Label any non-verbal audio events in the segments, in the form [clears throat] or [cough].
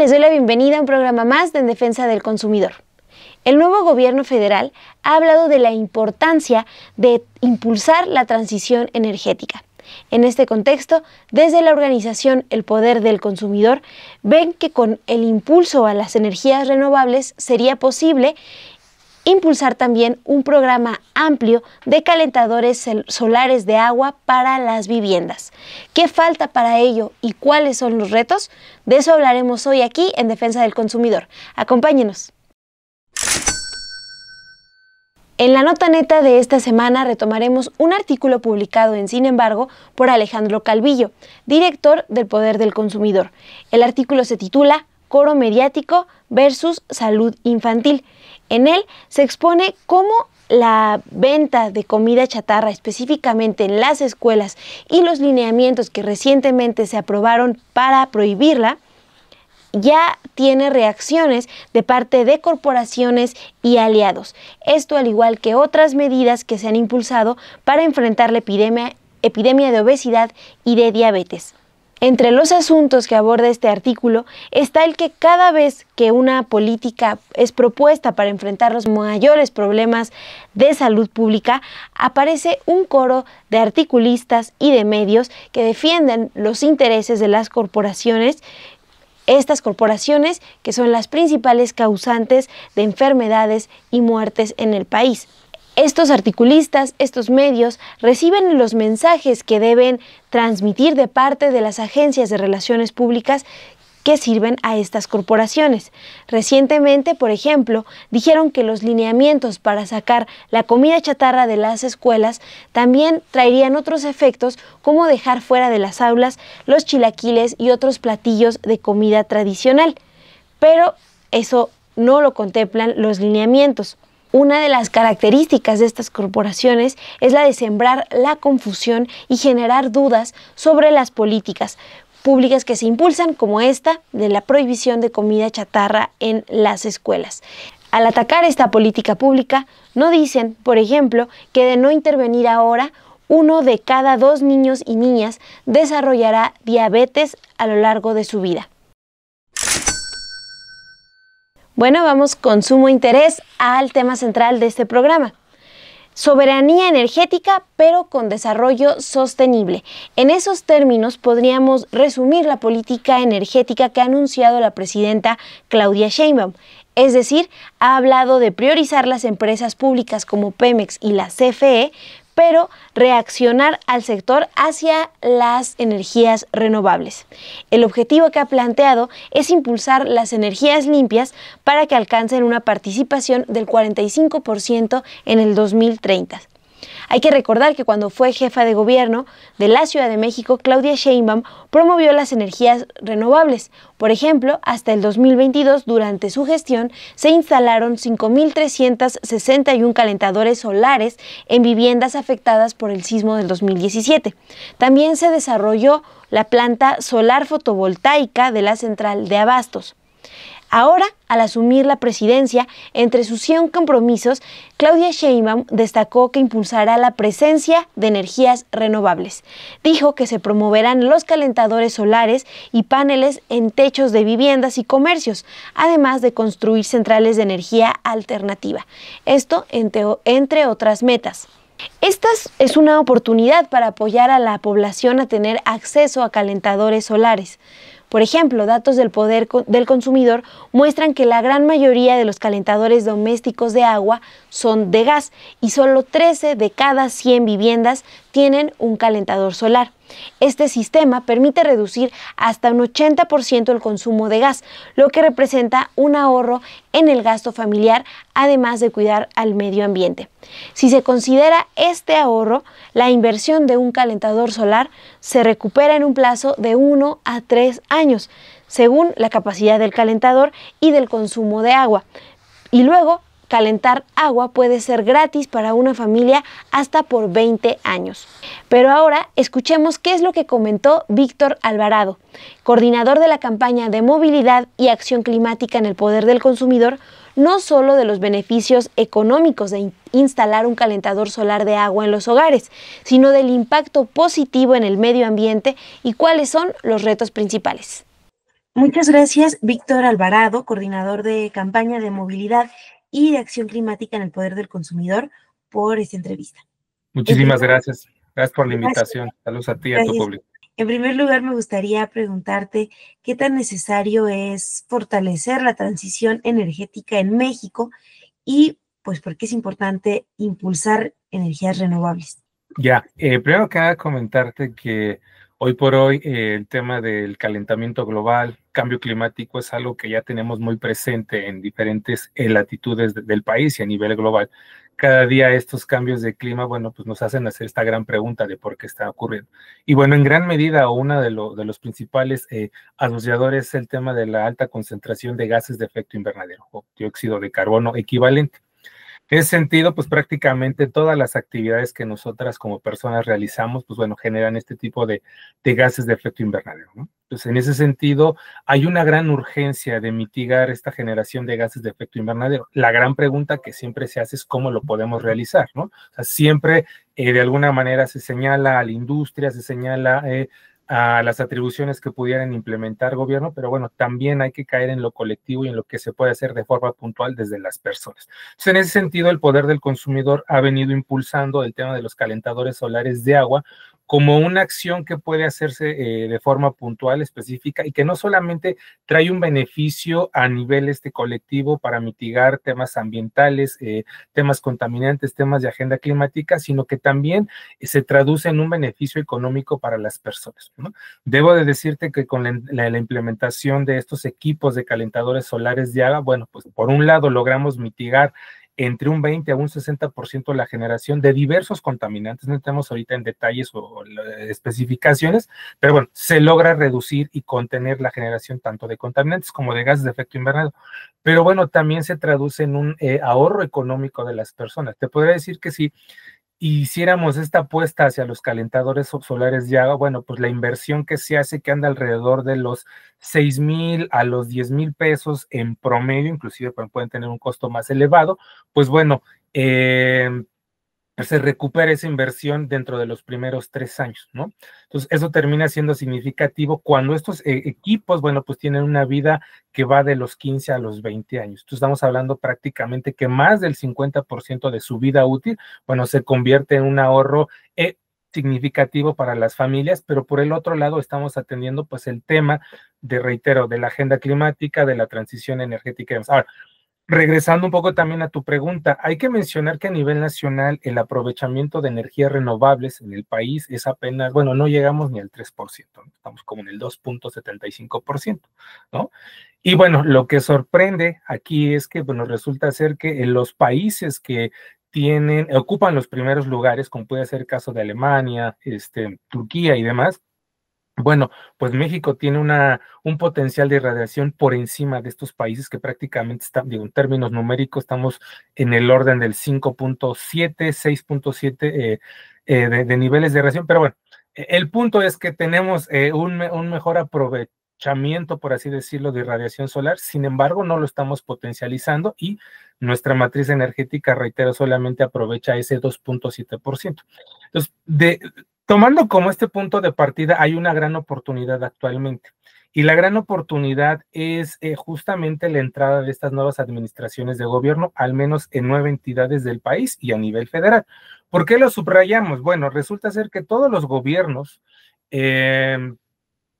les doy la bienvenida a un programa más de En Defensa del Consumidor. El nuevo gobierno federal ha hablado de la importancia de impulsar la transición energética. En este contexto, desde la organización El Poder del Consumidor, ven que con el impulso a las energías renovables sería posible impulsar también un programa amplio de calentadores solares de agua para las viviendas. ¿Qué falta para ello y cuáles son los retos? De eso hablaremos hoy aquí en Defensa del Consumidor. Acompáñenos. En la nota neta de esta semana retomaremos un artículo publicado en Sin embargo por Alejandro Calvillo, director del Poder del Consumidor. El artículo se titula coro mediático versus salud infantil. En él se expone cómo la venta de comida chatarra específicamente en las escuelas y los lineamientos que recientemente se aprobaron para prohibirla ya tiene reacciones de parte de corporaciones y aliados. Esto al igual que otras medidas que se han impulsado para enfrentar la epidemia, epidemia de obesidad y de diabetes. Entre los asuntos que aborda este artículo está el que cada vez que una política es propuesta para enfrentar los mayores problemas de salud pública, aparece un coro de articulistas y de medios que defienden los intereses de las corporaciones estas corporaciones que son las principales causantes de enfermedades y muertes en el país. Estos articulistas, estos medios, reciben los mensajes que deben transmitir de parte de las agencias de relaciones públicas que sirven a estas corporaciones. Recientemente, por ejemplo, dijeron que los lineamientos para sacar la comida chatarra de las escuelas también traerían otros efectos como dejar fuera de las aulas los chilaquiles y otros platillos de comida tradicional. Pero eso no lo contemplan los lineamientos. Una de las características de estas corporaciones es la de sembrar la confusión y generar dudas sobre las políticas públicas que se impulsan, como esta de la prohibición de comida chatarra en las escuelas. Al atacar esta política pública, no dicen, por ejemplo, que de no intervenir ahora, uno de cada dos niños y niñas desarrollará diabetes a lo largo de su vida. Bueno, vamos con sumo interés al tema central de este programa. Soberanía energética, pero con desarrollo sostenible. En esos términos podríamos resumir la política energética que ha anunciado la presidenta Claudia Sheinbaum. Es decir, ha hablado de priorizar las empresas públicas como Pemex y la CFE, pero reaccionar al sector hacia las energías renovables. El objetivo que ha planteado es impulsar las energías limpias para que alcancen una participación del 45% en el 2030. Hay que recordar que cuando fue jefa de gobierno de la Ciudad de México, Claudia Sheinbaum promovió las energías renovables. Por ejemplo, hasta el 2022, durante su gestión, se instalaron 5.361 calentadores solares en viviendas afectadas por el sismo del 2017. También se desarrolló la planta solar fotovoltaica de la central de abastos. Ahora, al asumir la presidencia, entre sus 100 compromisos, Claudia Sheinbaum destacó que impulsará la presencia de energías renovables. Dijo que se promoverán los calentadores solares y paneles en techos de viviendas y comercios, además de construir centrales de energía alternativa. Esto entre, entre otras metas. Esta es una oportunidad para apoyar a la población a tener acceso a calentadores solares. Por ejemplo, datos del poder del consumidor muestran que la gran mayoría de los calentadores domésticos de agua son de gas y solo 13 de cada 100 viviendas tienen un calentador solar. Este sistema permite reducir hasta un 80% el consumo de gas, lo que representa un ahorro en el gasto familiar, además de cuidar al medio ambiente. Si se considera este ahorro, la inversión de un calentador solar se recupera en un plazo de 1 a 3 años, según la capacidad del calentador y del consumo de agua. Y luego calentar agua puede ser gratis para una familia hasta por 20 años. Pero ahora escuchemos qué es lo que comentó Víctor Alvarado, coordinador de la campaña de movilidad y acción climática en el poder del consumidor, no solo de los beneficios económicos de instalar un calentador solar de agua en los hogares, sino del impacto positivo en el medio ambiente y cuáles son los retos principales. Muchas gracias, Víctor Alvarado, coordinador de campaña de movilidad y de Acción Climática en el Poder del Consumidor por esta entrevista. Muchísimas gracias. Gracias por la invitación. Saludos a ti y a tu público. En primer lugar, me gustaría preguntarte qué tan necesario es fortalecer la transición energética en México y pues por qué es importante impulsar energías renovables. Ya, eh, primero que comentarte que hoy por hoy eh, el tema del calentamiento global, cambio climático es algo que ya tenemos muy presente en diferentes eh, latitudes del país y a nivel global. Cada día estos cambios de clima, bueno, pues nos hacen hacer esta gran pregunta de por qué está ocurriendo. Y bueno, en gran medida, uno de, los principales eh, asociadores es el tema de la alta concentración de gases de efecto invernadero o dióxido de carbono equivalente. En ese sentido, pues prácticamente todas las actividades que nosotras como personas realizamos, pues bueno, generan este tipo de, gases de efecto invernadero, ¿no? Entonces, en ese sentido, hay una gran urgencia de mitigar esta generación de gases de efecto invernadero. La gran pregunta que siempre se hace es cómo lo podemos realizar, ¿no? O sea, siempre eh, de alguna manera se señala a la industria, se señala eh, a las atribuciones que pudieran implementar gobierno, pero bueno, también hay que caer en lo colectivo y en lo que se puede hacer de forma puntual desde las personas. en ese sentido, el poder del consumidor ha venido impulsando el tema de los calentadores solares de agua como una acción que puede hacerse eh, de forma puntual, específica y que no solamente trae un beneficio a nivel este colectivo para mitigar temas ambientales, eh, temas contaminantes, temas de agenda climática, sino que también eh, se traduce en un beneficio económico para las personas. Debo de decirte que con la, la, implementación de estos equipos de calentadores solares de agua, bueno, pues por un lado logramos mitigar entre un 20 a un 60% la generación de diversos contaminantes. No estamos ahorita en detalles o, especificaciones, pero bueno, se logra reducir y contener la generación tanto de contaminantes como de gases de efecto invernadero. Pero bueno, también se traduce en un eh, ahorro económico de las personas. Te podría decir que sí y hiciéramos esta apuesta hacia los calentadores solares ya, bueno, pues la inversión que se hace que anda alrededor de los 6 mil a los 10 mil pesos en promedio, inclusive pueden tener un costo más elevado, pues bueno, eh, se recupera esa inversión dentro de los primeros tres años, ¿no? Entonces, eso termina siendo significativo cuando estos eh, equipos, bueno, pues tienen una vida que va de los 15 a los 20 años. Entonces, estamos hablando prácticamente que más del 50% de su vida útil, bueno, se convierte en un ahorro eh, significativo para las familias, pero por el otro lado estamos atendiendo pues el tema de, reitero, de la agenda climática, de la transición energética. Ahora, regresando un poco también a tu pregunta, hay que mencionar que a nivel nacional el aprovechamiento de energías renovables en el país es apenas, bueno, no llegamos ni al 3%, estamos como en el 2.75%, ¿no? Y bueno, lo que sorprende aquí es que, bueno, resulta ser que en los países que tienen, ocupan los primeros lugares, como puede ser el caso de Alemania, este, Turquía y demás, bueno, pues México tiene una, un potencial de irradiación por encima de estos países que prácticamente están, digo, en términos numéricos, estamos en el orden del 5.7, 6.7 eh, eh, de, niveles de irradiación. Pero bueno, e, el punto es que tenemos eh, un, un mejor aprovechamiento, por así decirlo, de irradiación solar. Sin embargo, no lo estamos potencializando y nuestra matriz energética, reitero, solamente aprovecha ese 2.7%. Entonces, de, Tomando como este punto de partida, hay una gran oportunidad actualmente. Y la gran oportunidad es eh, justamente la entrada de estas nuevas administraciones de gobierno, al menos en nueve entidades del país y a nivel federal. ¿Por qué lo subrayamos? Bueno, resulta ser que todos los gobiernos em,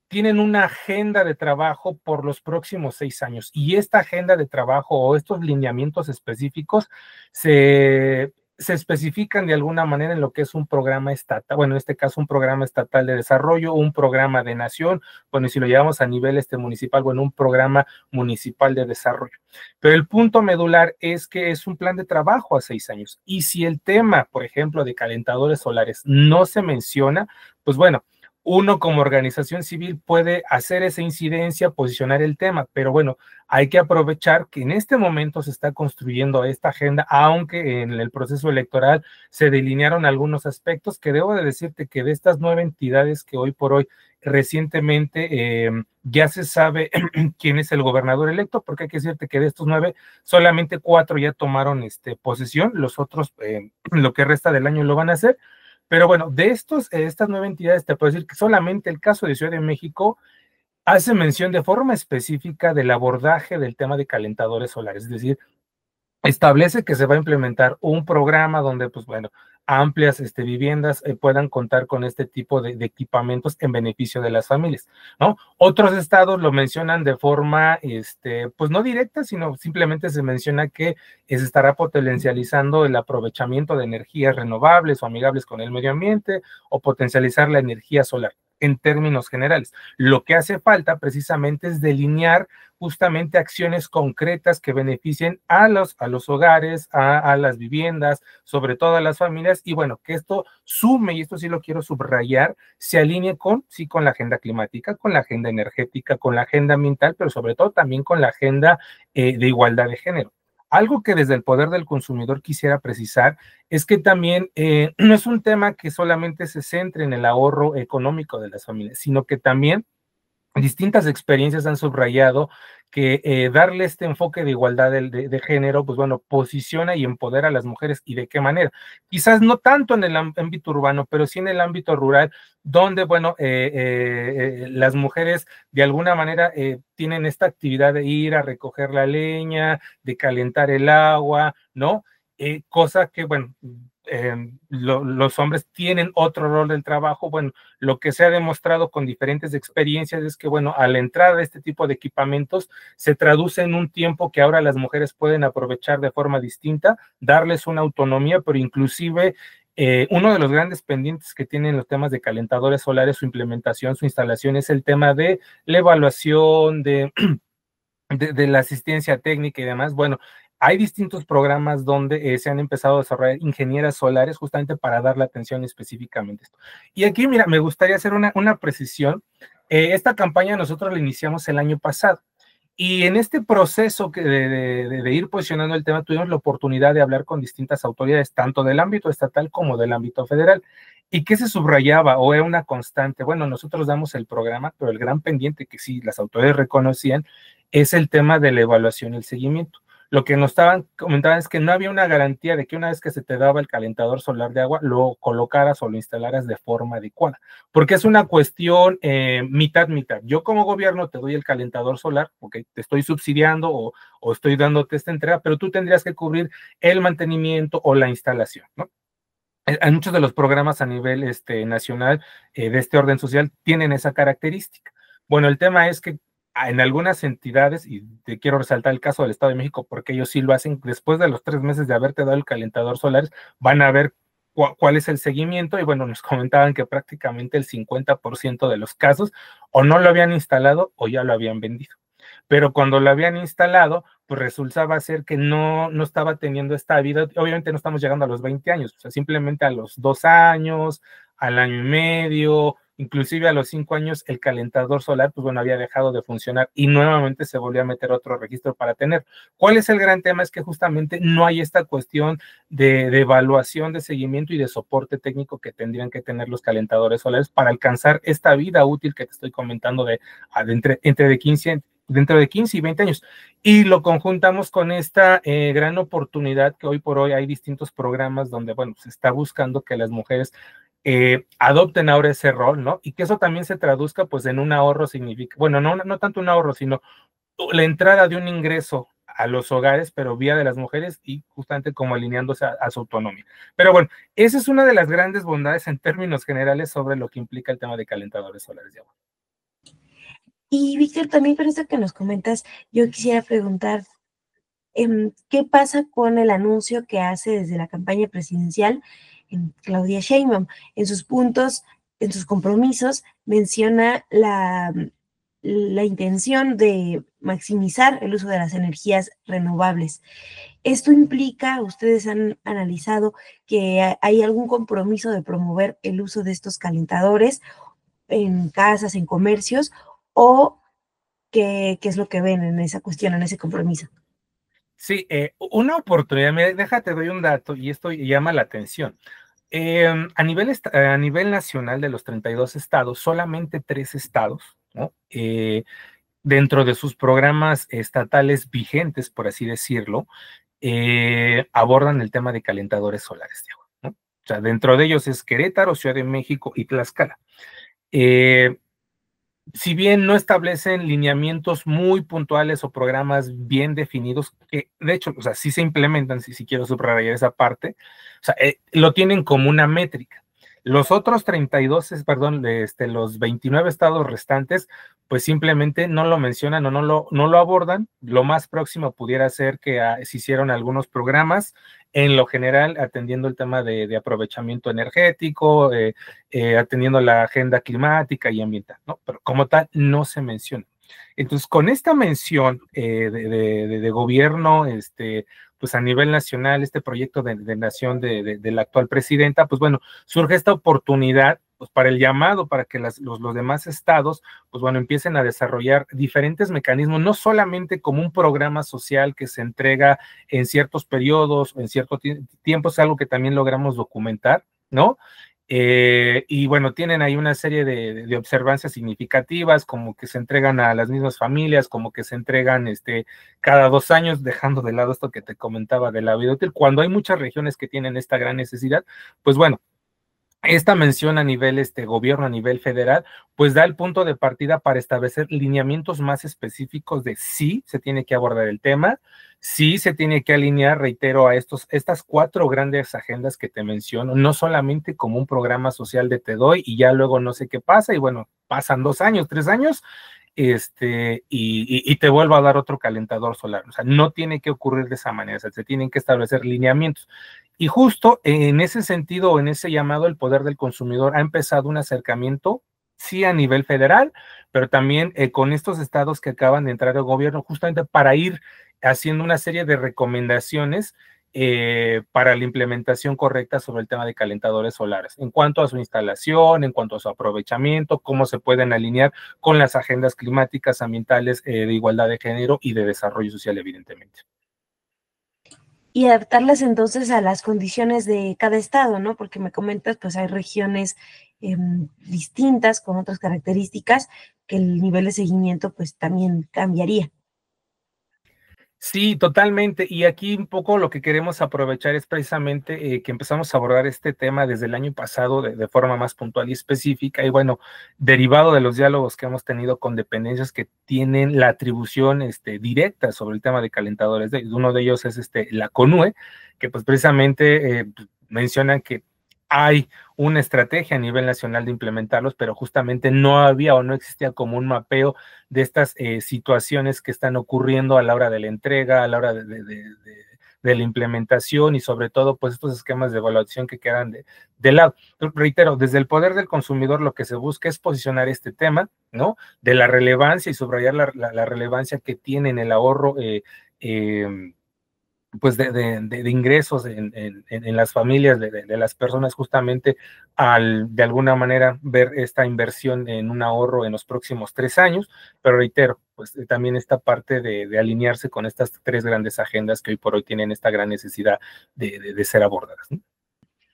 tienen una agenda de trabajo por los próximos seis años y esta agenda de trabajo o estos lineamientos específicos se se especifican de alguna manera en lo que es un programa estatal, bueno, en este caso un programa estatal de desarrollo, un programa de nación, bueno, y si lo llevamos a nivel este municipal, bueno, un programa municipal de desarrollo. Pero el punto medular es que es un plan de trabajo a seis años. Y si el tema, por ejemplo, de calentadores solares no se menciona, pues bueno, uno como organización civil puede hacer esa incidencia, posicionar el tema, pero bueno, hay que aprovechar que en este momento se está construyendo esta agenda, aunque en el proceso electoral se delinearon algunos aspectos que debo de decirte que de estas nueve entidades que hoy por hoy recientemente em, ya se sabe [clears throat] quién es el gobernador electo, porque hay que decirte que de estos nueve, solamente cuatro ya tomaron este, posesión, los otros, em, [clears throat] lo que resta del año lo van a hacer. Pero bueno, de estos, eh, estas nueve entidades, te puedo decir que solamente el caso de Ciudad de México hace mención de forma específica del abordaje del tema de calentadores solares, es decir, establece que se va a implementar un programa donde, pues bueno, amplias este, viviendas eh, puedan contar con este tipo de, de, equipamientos en beneficio de las familias, ¿no? Otros estados lo mencionan de forma, este, pues no directa, sino simplemente se menciona que se estará potencializando el aprovechamiento de energías renovables o amigables con el medio ambiente o potencializar la energía solar en términos generales. Lo que hace falta precisamente es delinear justamente acciones concretas que beneficien a los, a los hogares, a, las viviendas, sobre todo a las familias, y bueno, que esto sume, y esto sí lo quiero subrayar, se alinee con, sí, con la agenda climática, con la agenda energética, con la agenda ambiental, pero sobre todo también con la agenda eh, de igualdad de género. Algo que desde el poder del consumidor quisiera precisar es que también eh, [clears throat] no es un tema que solamente se centre en el ahorro económico de las familias, sino que también distintas experiencias han subrayado que eh, darle este enfoque de igualdad de, género, pues bueno, posiciona y empodera a las mujeres y de qué manera. Quizás no tanto en el ámbito urbano, pero sí en el ámbito rural, donde, bueno, eh, eh, las mujeres de alguna manera tienen esta actividad de ir a recoger la leña, de calentar el agua, ¿no? cosa que, bueno, los hombres tienen otro rol del trabajo. Bueno, lo que se ha demostrado con diferentes experiencias es que, bueno, al entrada de este tipo de equipamientos se traduce en un tiempo que ahora las mujeres pueden aprovechar de forma distinta, darles una autonomía, pero inclusive eh, uno de los grandes pendientes que tienen los temas de calentadores solares, su implementación, su instalación, es el tema de la evaluación de... [clears throat] de, la asistencia técnica y demás. Bueno, hay distintos programas donde eh, se han empezado a desarrollar ingenieras solares justamente para dar la atención específicamente esto. Y aquí, mira, me gustaría hacer una, una precisión. Eh, esta campaña nosotros la iniciamos el año pasado. Y en este proceso de, ir posicionando el tema, tuvimos la oportunidad de hablar con distintas autoridades, tanto del ámbito estatal como del ámbito federal. ¿Y que se subrayaba o era una constante? Bueno, nosotros damos el programa, pero el gran pendiente que sí las autoridades reconocían es el tema de la evaluación y el seguimiento lo que nos estaban comentando es que no había una garantía de que una vez que se te daba el calentador solar de agua, lo colocaras o lo instalaras de forma adecuada, porque es una cuestión eh, mitad, mitad. Yo como gobierno te doy el calentador solar, porque te estoy subsidiando o, o estoy dándote esta entrega, pero tú tendrías que cubrir el mantenimiento o la instalación, ¿no? Eh, muchos de los programas a nivel este, nacional eh, de este orden social tienen esa característica. Bueno, el tema es que en algunas entidades, y te quiero resaltar el caso del Estado de México, porque ellos sí lo hacen, después de los tres meses de haberte dado el calentador solar, van a ver cuál es el seguimiento y bueno, nos [laughs] comentaban que prácticamente el 50% de los casos o no lo habían instalado o ya lo habían vendido. Pero cuando lo habían instalado, pues resultaba ser que no, no estaba teniendo esta vida. Obviamente no estamos llegando a los 20 años, o sea, simplemente a los dos años, al año y medio, inclusive a los cinco años el calentador solar, pues bueno, había dejado de funcionar y nuevamente se volvió a meter otro registro para tener. ¿Cuál es el gran tema? Es que justamente no hay esta cuestión de, evaluación, de seguimiento y de soporte técnico que tendrían que tener los calentadores solares para alcanzar esta vida útil que te estoy comentando de, ah, entre, de dentro de 15 y 20 años. Y lo conjuntamos con esta eh, gran oportunidad que hoy por hoy hay distintos programas donde, bueno, se está buscando que las mujeres eh, adopten ahora ese rol, ¿no? Y que eso también se traduzca pues en un ahorro significa, bueno, no, no tanto un ahorro, sino la entrada de un ingreso a los hogares, pero vía de las mujeres y justamente como alineándose a, su autonomía. Pero bueno, esa es una de las grandes bondades en términos generales sobre lo que implica el tema de calentadores solares de agua. Y Víctor, también por esto que nos comentas, yo quisiera preguntar, em, ¿qué pasa con el anuncio que hace desde la campaña presidencial Claudia Sheinbaum. En sus puntos, en sus compromisos, menciona la, la intención de maximizar el uso de las energías renovables. Esto implica, ustedes han analizado que hay algún compromiso de promover el uso de estos calentadores en casas, en comercios, o que qué es lo que ven en esa cuestión, en ese compromiso. Sí, eh, una oportunidad, mira, déjate, doy un dato y esto llama la atención. Em, a, nivel a nivel nacional de los 32 estados, solamente tres estados, eh, dentro de sus programas estatales vigentes, por así decirlo, eh, abordan el tema de calentadores solares de agua. O sea, dentro de ellos es Querétaro, Ciudad de México y Tlaxcala si bien no establecen lineamientos muy puntuales o programas bien definidos, que de hecho, o sea, sí se implementan, si, si quiero subrayar esa parte, o sea, eh, lo tienen como una métrica. Los otros 32, perdón, este, los 29 estados restantes pues simplemente no lo mencionan o no lo, no lo abordan. Lo más próximo pudiera ser que ah, se hicieron algunos programas, en lo general, atendiendo el tema de, aprovechamiento energético, eh, eh, atendiendo la agenda climática y ambiental, ¿no? Pero como tal, no se menciona. Entonces, con esta mención eh, de, gobierno este, pues a nivel nacional, este proyecto de, nación de, la actual presidenta, pues bueno, surge esta oportunidad pues, para el llamado, para que las, los, los demás estados, pues bueno, empiecen a desarrollar diferentes mecanismos, no solamente como un programa social que se entrega en ciertos periodos, en cierto tiempo, es algo que también logramos documentar, ¿no? Eh, y bueno, tienen ahí una serie de, observancias significativas, como que se entregan a las mismas familias, como que se entregan este, cada dos años, dejando de lado esto que te comentaba de la vida útil. Cuando hay muchas regiones que tienen esta gran necesidad, pues bueno, esta mención a nivel este gobierno, a nivel federal, pues da el punto de partida para establecer lineamientos más específicos de si se tiene que abordar el tema, si se tiene que alinear, reitero, a estos, estas cuatro grandes agendas que te menciono, no solamente como un programa social de te doy y ya luego no sé qué pasa, y bueno, pasan dos años, tres años, este, y, te vuelvo a dar otro calentador solar. O sea, no tiene que ocurrir de esa manera, se tienen que establecer lineamientos. Y justo en ese sentido, en ese llamado el poder del consumidor, ha empezado un acercamiento, sí a nivel federal, pero también eh, con estos estados que acaban de entrar al gobierno, justamente para ir haciendo una serie de recomendaciones eh, para la implementación correcta sobre el tema de calentadores solares, en cuanto a su instalación, en cuanto a su aprovechamiento, cómo se pueden alinear con las agendas climáticas, ambientales, eh, de igualdad de género y de desarrollo social, evidentemente y adaptarlas entonces a las condiciones de cada estado, ¿no? Porque me comentas, pues hay regiones em, distintas con otras características que el nivel de seguimiento pues también cambiaría. Sí, totalmente. Y aquí un poco lo que queremos aprovechar es precisamente eh, que empezamos a abordar este tema desde el año pasado de, forma más puntual y específica. Y bueno, derivado de los diálogos que hemos tenido con dependencias que tienen la atribución este, directa sobre el tema de calentadores. Uno de ellos es este, la CONUE, que pues precisamente eh, mencionan que hay una estrategia a nivel nacional de implementarlos, pero justamente no había o no existía como un mapeo de estas eh, situaciones que están ocurriendo a la hora de la entrega, a la hora de, la implementación y sobre todo pues estos esquemas de evaluación que quedan de, lado. Reitero, desde el poder del consumidor lo que se busca es posicionar este tema, ¿no? De la relevancia y subrayar la, relevancia que tiene en el ahorro. Eh, em, pues de, de, de ingresos en, en, las familias de, las personas justamente al de alguna manera ver esta inversión en un ahorro en los próximos tres años, pero reitero, pues eh, también esta parte de, alinearse con estas tres grandes agendas que hoy por hoy tienen esta gran necesidad de, ser abordadas.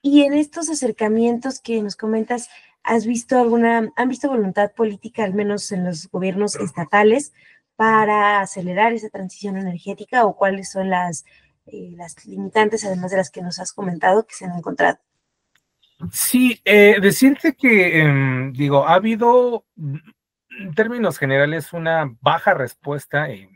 Y en estos acercamientos que nos comentas, ¿has visto alguna, han visto voluntad política, al menos en los gobiernos estatales, para acelerar esa transición energética o cuáles son las eh, las limitantes, además de las que nos has comentado, que se han encontrado. Sí, eh, decirte que, em, digo, ha habido, en términos generales, una baja respuesta, eh,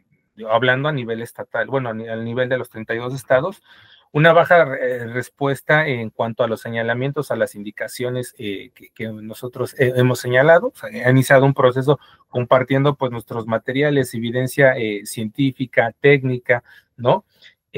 hablando a nivel estatal, bueno, al nivel de los 32 estados, una baja eh, respuesta en cuanto a los señalamientos, a las indicaciones que, nosotros hemos señalado. Ha han iniciado un proceso compartiendo pues nuestros materiales, evidencia científica, técnica, ¿no?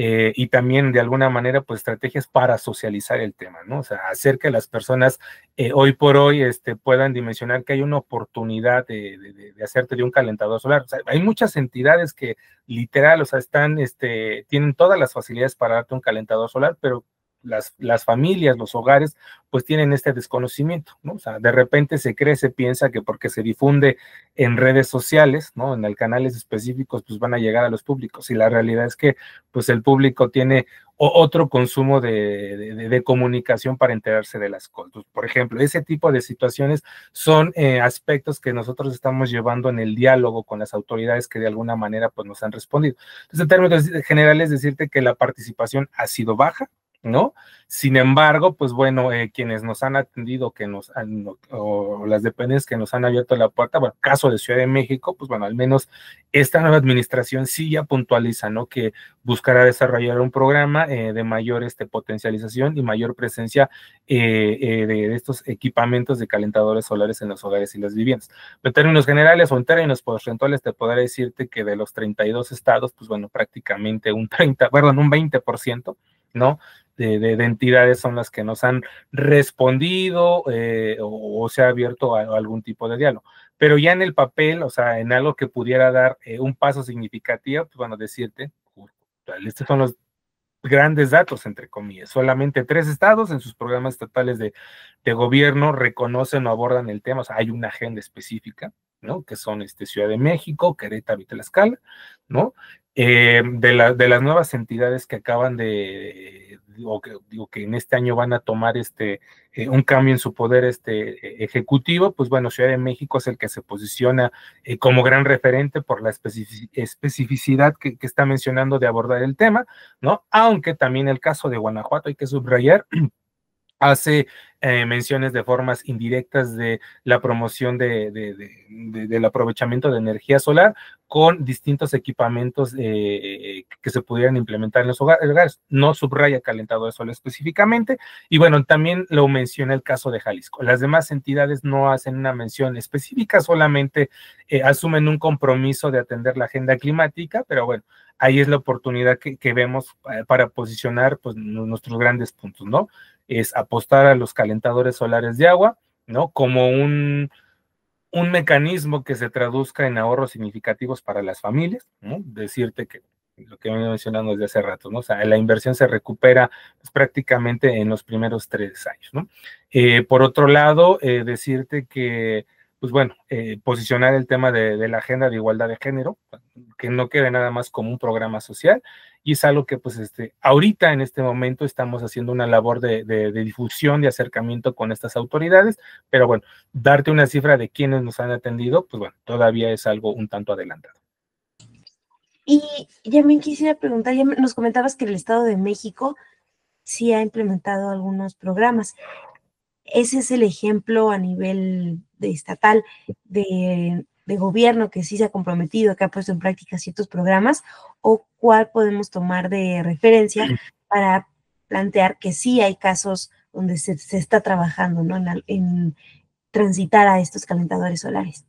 Eh, y también de alguna manera pues estrategias para socializar el tema, ¿no? O sea, hacer que las personas eh, hoy por hoy este, puedan dimensionar que hay una oportunidad de, hacerte de un calentador solar. O sea, hay muchas entidades que literal, o sea, están, este, tienen todas las facilidades para darte un calentador solar, pero las, las, familias, los hogares, pues tienen este desconocimiento, ¿no? O sea, de repente se cree, se piensa que porque se difunde en redes sociales, ¿no? En el canales específicos, pues van a llegar a los públicos. Y la realidad es que, pues el público tiene otro consumo de, comunicación para enterarse de las cosas. Por ejemplo, ese tipo de situaciones son eh, aspectos que nosotros estamos llevando en el diálogo con las autoridades que de alguna manera, pues nos han respondido. Entonces, en términos generales, decirte que la participación ha sido baja, ¿no? Sin embargo, pues bueno, eh, quienes nos han atendido, que nos o las dependencias que nos han abierto la puerta, bueno, caso de Ciudad de México, pues bueno, al menos esta nueva administración sí ya puntualiza, ¿no? Que buscará desarrollar un programa eh, de mayor este, potencialización y mayor presencia eh, de estos equipamientos de calentadores solares en los hogares y las viviendas. En términos generales o en términos porcentuales, te podré decirte que de los 32 estados, pues bueno, prácticamente un 30, perdón, un 20%, ¿no? de, entidades son las que nos han respondido eh, o, se ha abierto a, algún tipo de diálogo. Pero ya en el papel, o sea, en algo que pudiera dar eh, un paso significativo, pues bueno, decirte, estos son los grandes datos, entre comillas. Solamente tres estados en sus programas estatales de, gobierno reconocen o abordan el tema. O sea, hay una agenda específica, ¿no? Que son este, Ciudad de México, Querétaro y Tlaxcala, ¿no? Eh, de, las nuevas entidades que acaban de, digo que, en este año van a tomar este, eh, un cambio en su poder este, e, ejecutivo, pues bueno, Ciudad de México es el que se posiciona eh, como gran referente por la especificidad que, que está mencionando de abordar el tema, ¿no? Aunque también el caso de Guanajuato hay que subrayar. [clears throat] hace eh, menciones de formas indirectas de la promoción de, del aprovechamiento de energía solar con distintos equipamientos eh, que se pudieran implementar en los hogares. No subraya calentado de sol específicamente. Y bueno, también lo menciona el caso de Jalisco. Las demás entidades no hacen una mención específica, solamente eh, asumen un compromiso de atender la agenda climática, pero bueno, ahí es la oportunidad que, vemos para posicionar pues, nuestros grandes puntos, ¿no? es apostar a los calentadores solares de agua, ¿no? Como un, un mecanismo que se traduzca en ahorros significativos para las familias, ¿no? Decirte que lo que venía mencionando desde hace rato, ¿no? O sea, la inversión se recupera pues, prácticamente en los primeros tres años, ¿no? Eh, por otro lado, eh, decirte que pues bueno, eh, posicionar el tema de, la agenda de igualdad de género, que no quede nada más como un programa social, y es algo que pues este, ahorita en este momento estamos haciendo una labor de, de difusión, de acercamiento con estas autoridades, pero bueno, darte una cifra de quienes nos han atendido, pues bueno, todavía es algo un tanto adelantado. Y ya me quisiera preguntar, ya nos comentabas que el Estado de México sí ha implementado algunos programas. Ese es el ejemplo a nivel estatal de, gobierno que sí se ha comprometido, que ha puesto en práctica ciertos programas, o cuál podemos tomar de referencia para plantear que sí hay casos donde se, está trabajando en, transitar a estos calentadores solares.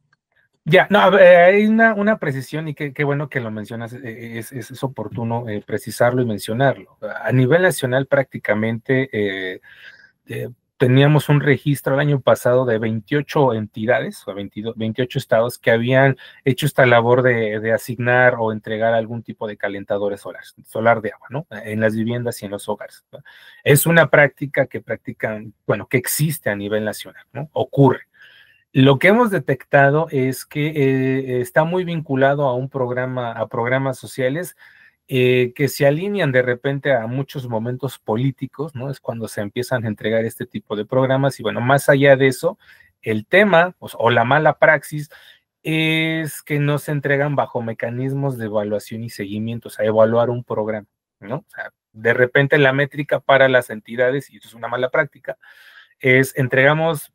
Ya, no, eh, hay una, una precisión y qué, bueno que lo mencionas, eh, es, oportuno eh, precisarlo y mencionarlo. A nivel nacional prácticamente teníamos un registro el año pasado de 28 entidades o 22, 28 estados que habían hecho esta labor de, asignar o entregar algún tipo de calentadores solar, solar de agua, ¿no? En las viviendas y en los hogares. Es una práctica que practican, bueno, que existe a nivel nacional, ¿no? Ocurre. Lo que hemos detectado es que eh, está muy vinculado a un programa, a programas sociales eh, que se alinean de repente a muchos momentos políticos, ¿no? Es cuando se empiezan a entregar este tipo de programas y bueno, más allá de eso, el tema o, la mala praxis es que no se entregan bajo mecanismos de evaluación y seguimiento, o sea, evaluar un programa, ¿no? O sea, de repente la métrica para las entidades, y eso es una mala práctica, es entregamos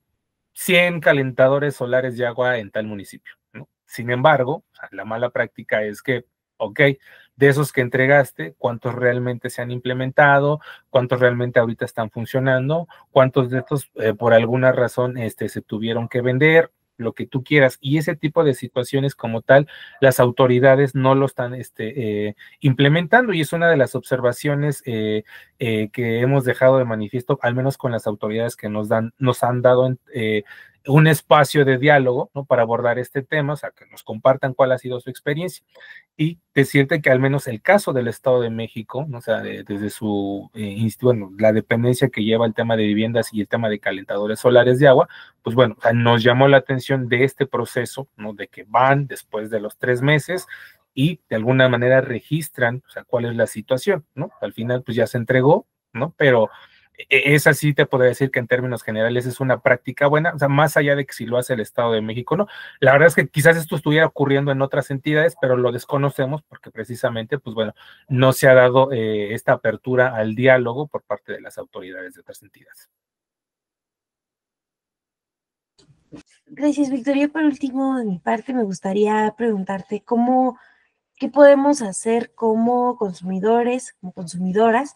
100 calentadores solares de agua en tal municipio, ¿no? Sin embargo, la mala práctica es que, ok, de esos que entregaste, cuántos realmente se han implementado, cuántos realmente ahorita están funcionando, cuántos de estos eh, por alguna razón este, se tuvieron que vender, lo que tú quieras. Y ese tipo de situaciones como tal, las autoridades no lo están este, eh, implementando y es una de las observaciones eh, que hemos dejado de manifiesto, al menos con las autoridades que nos, dan, nos han dado un espacio de diálogo ¿no? para abordar este tema, o sea, que nos compartan cuál ha sido su experiencia y te siente que al menos el caso del Estado de México, o sea, desde su, eh, institución bueno, la dependencia que lleva el tema de viviendas y el tema de calentadores solares de agua, pues bueno, nos llamó la atención de este proceso, ¿no? De que van después de los tres meses y de alguna manera registran, o sea, cuál es la situación, ¿no? Al final, pues ya se entregó, ¿no? Pero e-, esa sí te podría decir que en términos generales es una práctica buena, o sea, más allá de que si lo hace el Estado de México, no. La verdad es que quizás esto estuviera ocurriendo en otras entidades, pero lo desconocemos porque precisamente, pues bueno, no se ha dado eh, esta apertura al diálogo por parte de las autoridades de otras entidades. Gracias, Victoria. Por último, de mi parte, me gustaría preguntarte cómo, qué podemos hacer como consumidores, como consumidoras,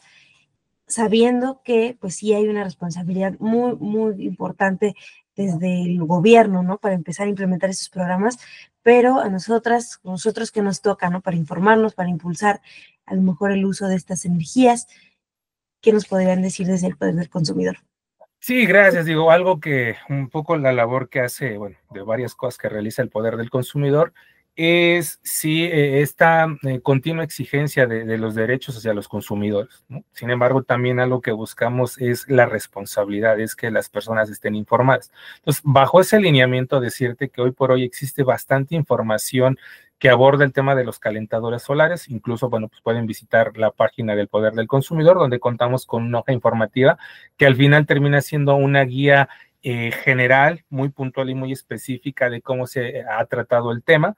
sabiendo que pues sí hay una responsabilidad muy, muy importante desde el gobierno, ¿no? Para empezar a implementar esos programas, pero a nosotras, nosotros que nos toca, ¿no? Para informarnos, para impulsar a lo mejor el uso de estas energías, ¿qué nos podrían decir desde el poder del consumidor? Sí, gracias. Digo, algo que un poco la labor que hace, bueno, de varias cosas que realiza el poder del consumidor es sí eh, esta eh, continua exigencia de, los derechos hacia los consumidores. Sin embargo, también algo que buscamos es la responsabilidad, es que las personas estén informadas. Entonces, bajo ese lineamiento, decirte que hoy por hoy existe bastante información que aborda el tema de los calentadores solares. Incluso, bueno, pues pueden visitar la página del Poder del Consumidor, donde contamos con una hoja informativa que al final termina siendo una guía eh, general, muy puntual y muy específica de cómo se ha tratado el tema.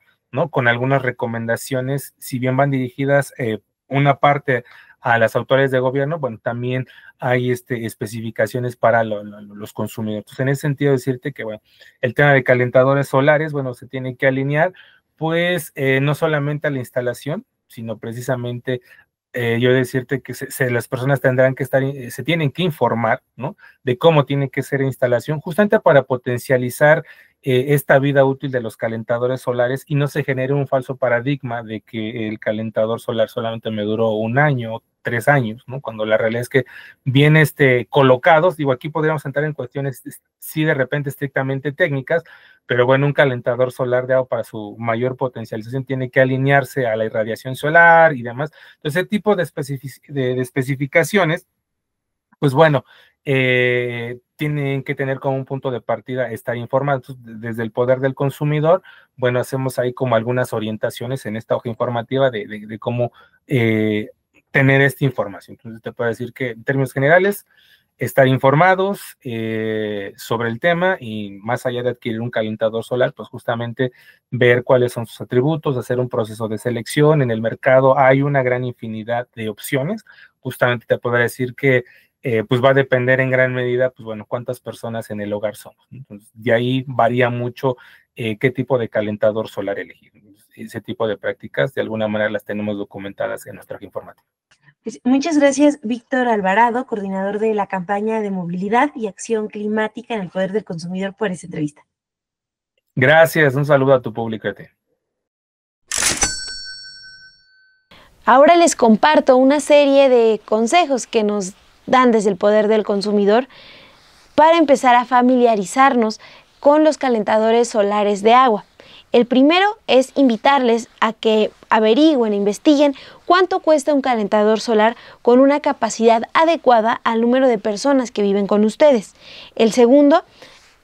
Con algunas recomendaciones, si bien van dirigidas eh, una parte a las autoridades de gobierno, bueno, también hay este, especificaciones para los consumidores. en ese sentido, decirte que, bueno, el tema de calentadores solares, bueno, se tiene que alinear, pues, eh, no solamente a la instalación, sino precisamente eh, yo decirte que las personas tendrán que estar, se tienen que informar, ¿no? De cómo tiene que ser la instalación, justamente para potencializar eh, esta vida útil de los calentadores solares y no se genere un falso paradigma de que el calentador solar solamente me duró un año, tres años, ¿no? Cuando la realidad es que bien este, colocados, digo, aquí podríamos entrar en cuestiones, sí, de repente estrictamente técnicas, pero bueno, un calentador solar de agua para su mayor potencialización tiene que alinearse a la irradiación solar y demás. Entonces, ese tipo de especificaciones pues bueno, eh, tienen que tener como un punto de partida estar informados desde el poder del consumidor. Bueno, hacemos ahí como algunas orientaciones en esta hoja informativa de, cómo eh, tener esta información. Entonces, te puedo decir que en términos generales, estar informados eh, sobre el tema y más allá de adquirir un calentador solar, pues justamente ver cuáles son sus atributos, hacer un proceso de selección. En el mercado hay una gran infinidad de opciones. Justamente te puedo decir que eh, pues va a depender en gran medida, pues bueno, cuántas personas en el hogar somos. Entonces, de ahí varía mucho eh, qué tipo de calentador solar elegir. Ese tipo de prácticas, de alguna manera, las tenemos documentadas en nuestra informativa. Pues, muchas gracias, Víctor Alvarado, coordinador de la campaña de movilidad y acción climática en el Poder del Consumidor, por esa entrevista. Gracias, un saludo a tu público. A Ahora les comparto una serie de consejos que nos dan desde el poder del consumidor para empezar a familiarizarnos con los calentadores solares de agua. El primero es invitarles a que averigüen, e investiguen cuánto cuesta un calentador solar con una capacidad adecuada al número de personas que viven con ustedes. El segundo,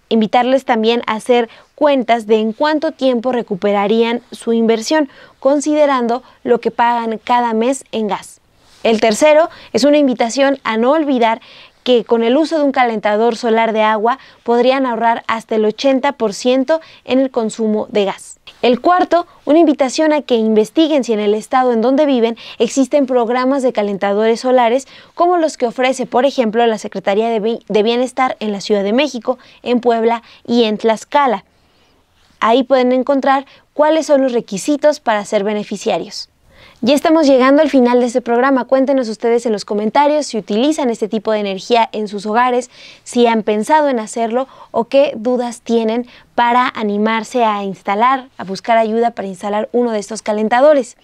invitarles también a hacer cuentas de en cuánto tiempo recuperarían su inversión, considerando lo que pagan cada mes en gas. El tercero es una invitación a no olvidar que con el uso de un calentador solar de agua podrían ahorrar hasta el 80% en el consumo de gas. El cuarto, una invitación a que investiguen si en el estado en donde viven existen programas de calentadores solares como los que ofrece, por ejemplo, la Secretaría de Bienestar en la Ciudad de México, en Puebla y en Tlaxcala. Ahí pueden encontrar cuáles son los requisitos para ser beneficiarios. Ya estamos llegando al final de este programa. Cuéntenos ustedes en los comentarios si utilizan este tipo de energía en sus hogares, si han pensado en hacerlo o qué dudas tienen para animarse a instalar, a buscar ayuda para instalar uno de estos calentadores.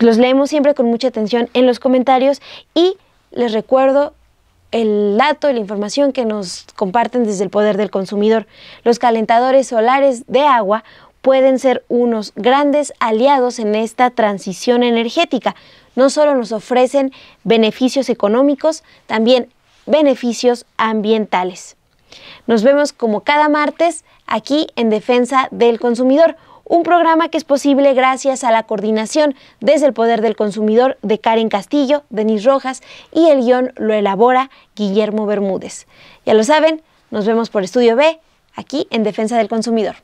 Los leemos siempre con mucha atención en los comentarios y les recuerdo el dato y la información que nos comparten desde el Poder del Consumidor. Los calentadores solares de agua pueden ser unos grandes aliados en esta transición energética. No solo nos ofrecen beneficios económicos, también beneficios ambientales. Nos vemos como cada martes aquí en Defensa del Consumidor, un programa que es posible gracias a la coordinación desde el Poder del Consumidor de Karen Castillo, Denis Rojas y el guión lo elabora Guillermo Bermúdez. Ya lo saben, nos vemos por Estudio B aquí en Defensa del Consumidor.